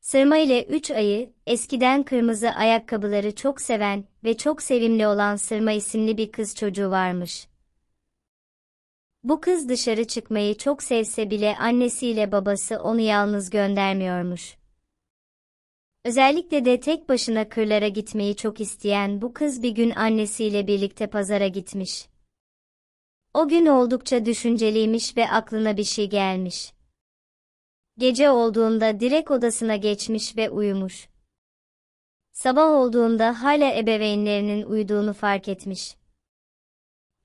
Sırma ile 3 ayı, eskiden kırmızı ayakkabıları çok seven ve çok sevimli olan Sırma isimli bir kız çocuğu varmış. Bu kız dışarı çıkmayı çok sevse bile annesiyle babası onu yalnız göndermiyormuş. Özellikle de tek başına kırlara gitmeyi çok isteyen bu kız bir gün annesiyle birlikte pazara gitmiş. O gün oldukça düşünceliymiş ve aklına bir şey gelmiş. Gece olduğunda direkt odasına geçmiş ve uyumuş. Sabah olduğunda hala ebeveynlerinin uyuduğunu fark etmiş.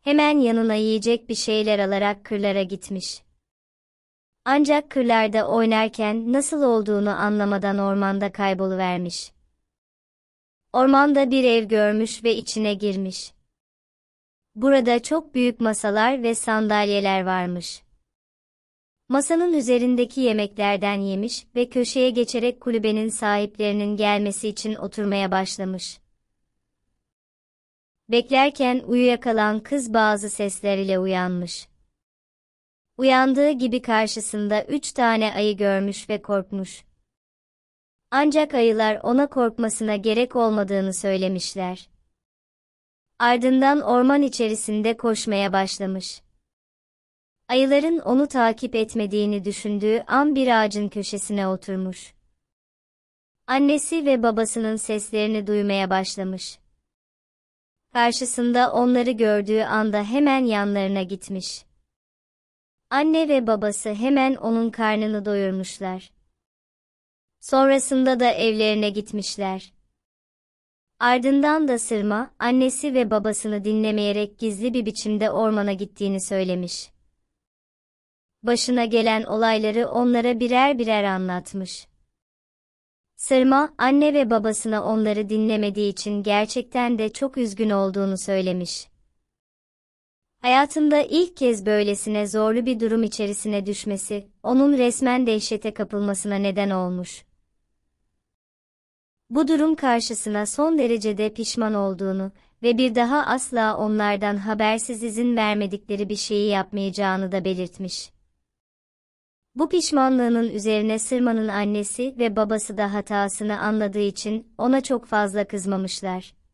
Hemen yanına yiyecek bir şeyler alarak kırlara gitmiş. Ancak kırlarda oynarken nasıl olduğunu anlamadan ormanda kayboluvermiş. Ormanda bir ev görmüş ve içine girmiş. Burada çok büyük masalar ve sandalyeler varmış. Masanın üzerindeki yemeklerden yemiş ve köşeye geçerek kulübenin sahiplerinin gelmesi için oturmaya başlamış. Beklerken uyuyakalan kız bazı sesler ile uyanmış. Uyandığı gibi karşısında üç tane ayı görmüş ve korkmuş. Ancak ayılar ona korkmasına gerek olmadığını söylemişler. Ardından orman içerisinde koşmaya başlamış. Ayıların onu takip etmediğini düşündüğü an bir ağacın köşesine oturmuş. Annesi ve babasının seslerini duymaya başlamış karşısında onları gördüğü anda hemen yanlarına gitmiş. Anne ve babası hemen onun karnını doyurmuşlar. Sonrasında da evlerine gitmişler. Ardından da Sırma, annesi ve babasını dinlemeyerek gizli bir biçimde ormana gittiğini söylemiş. Başına gelen olayları onlara birer birer anlatmış. Sırma, anne ve babasına onları dinlemediği için gerçekten de çok üzgün olduğunu söylemiş. Hayatında ilk kez böylesine zorlu bir durum içerisine düşmesi, onun resmen dehşete kapılmasına neden olmuş. Bu durum karşısına son derecede pişman olduğunu ve bir daha asla onlardan habersiz izin vermedikleri bir şeyi yapmayacağını da belirtmiş. Bu pişmanlığının üzerine Sırma'nın annesi ve babası da hatasını anladığı için ona çok fazla kızmamışlar.